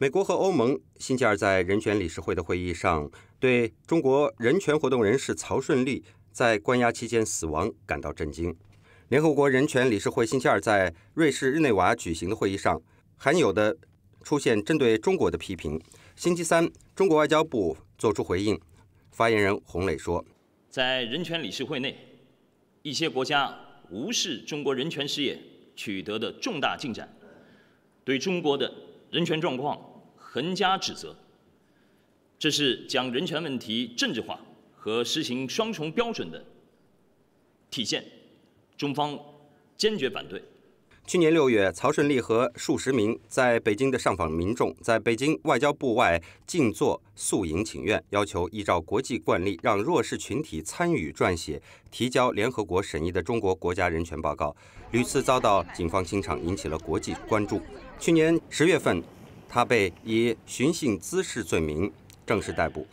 美国和欧盟星期二在人权理事会的会议上，对中国人权活动人士曹顺利在关押期间死亡感到震惊。联合国人权理事会星期二在瑞士日内瓦举行的会议上，还有的出现针对中国的批评。星期三，中国外交部作出回应，发言人洪磊说：“在人权理事会内，一些国家无视中国人权事业取得的重大进展，对中国的。”人权状况横加指责，这是将人权问题政治化和实行双重标准的体现，中方坚决反对。去年六月，曹顺利和数十名在北京的上访民众在北京外交部外静坐、宿营请愿，要求依照国际惯例让弱势群体参与撰写、提交联合国审议的中国国家人权报告，屡次遭到警方清场，引起了国际关注。去年十月份，他被以寻衅滋事罪名正式逮捕。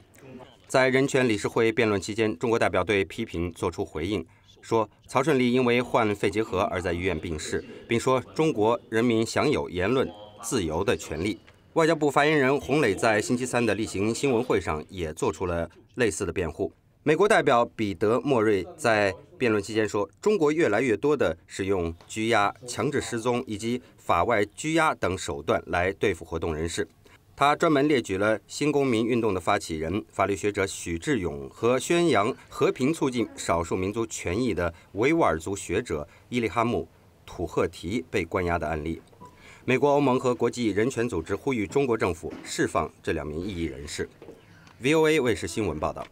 在人权理事会辩论期间，中国代表对批评作出回应。说曹顺利因为患肺结核而在医院病逝，并说中国人民享有言论自由的权利。外交部发言人洪磊在星期三的例行新闻会上也做出了类似的辩护。美国代表彼得·莫瑞在辩论期间说：“中国越来越多地使用拘押、强制失踪以及法外拘押等手段来对付活动人士。”他专门列举了新公民运动的发起人、法律学者许志勇和宣扬和平、促进少数民族权益的维吾尔族学者伊利哈木·土赫提被关押的案例。美国、欧盟和国际人权组织呼吁中国政府释放这两名异议人士。VOA 卫视新闻报道。